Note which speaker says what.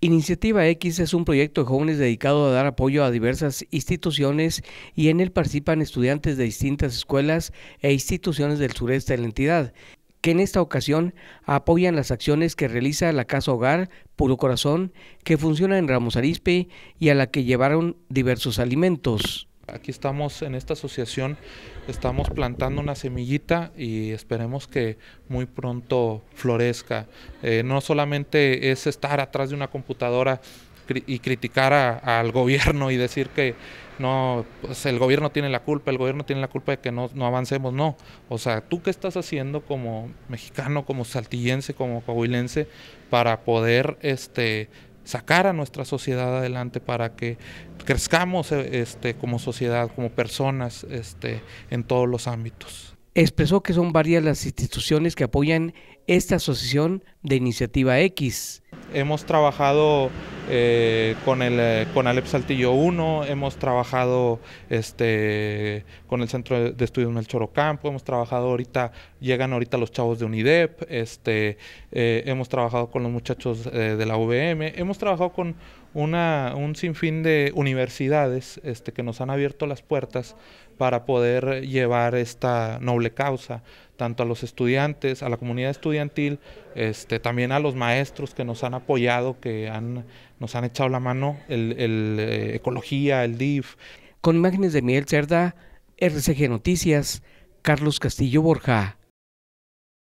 Speaker 1: Iniciativa X es un proyecto de jóvenes dedicado a dar apoyo a diversas instituciones y en él participan estudiantes de distintas escuelas e instituciones del sureste de la entidad, que en esta ocasión apoyan las acciones que realiza la Casa Hogar Puro Corazón, que funciona en Ramos Arispe y a la que llevaron diversos alimentos. Aquí estamos en esta asociación, estamos plantando una semillita
Speaker 2: y esperemos que muy pronto florezca. Eh, no solamente es estar atrás de una computadora y criticar al gobierno y decir que no, pues, el gobierno tiene la culpa, el gobierno tiene la culpa de que no, avancemos, no. O sea, ¿tú qué estás haciendo como mexicano, como saltillense, como coahuilense para poder este sacar a nuestra sociedad adelante para que crezcamos eh,
Speaker 1: este, como sociedad, como personas este, en todos los ámbitos. Expresó que son varias las instituciones que apoyan esta asociación de iniciativa X. Hemos trabajado eh, con, el, eh, con Alep Saltillo 1, hemos
Speaker 2: trabajado este, con el Centro de Estudios Melchor Chorocampo hemos trabajado ahorita, llegan ahorita los chavos de UNIDEP, este, eh, hemos trabajado con los muchachos de la UVM, hemos trabajado con una, un sinfín de universidades este, que nos han abierto las puertas para poder llevar esta noble causa tanto a los estudiantes, a la comunidad estudiantil, este, también a los maestros que nos han
Speaker 1: apoyado, que nos han echado la mano, el, eh, Ecología, el DIF. Con imágenes de Miguel Cerda, RCG Noticias, Carlos Castillo Borja.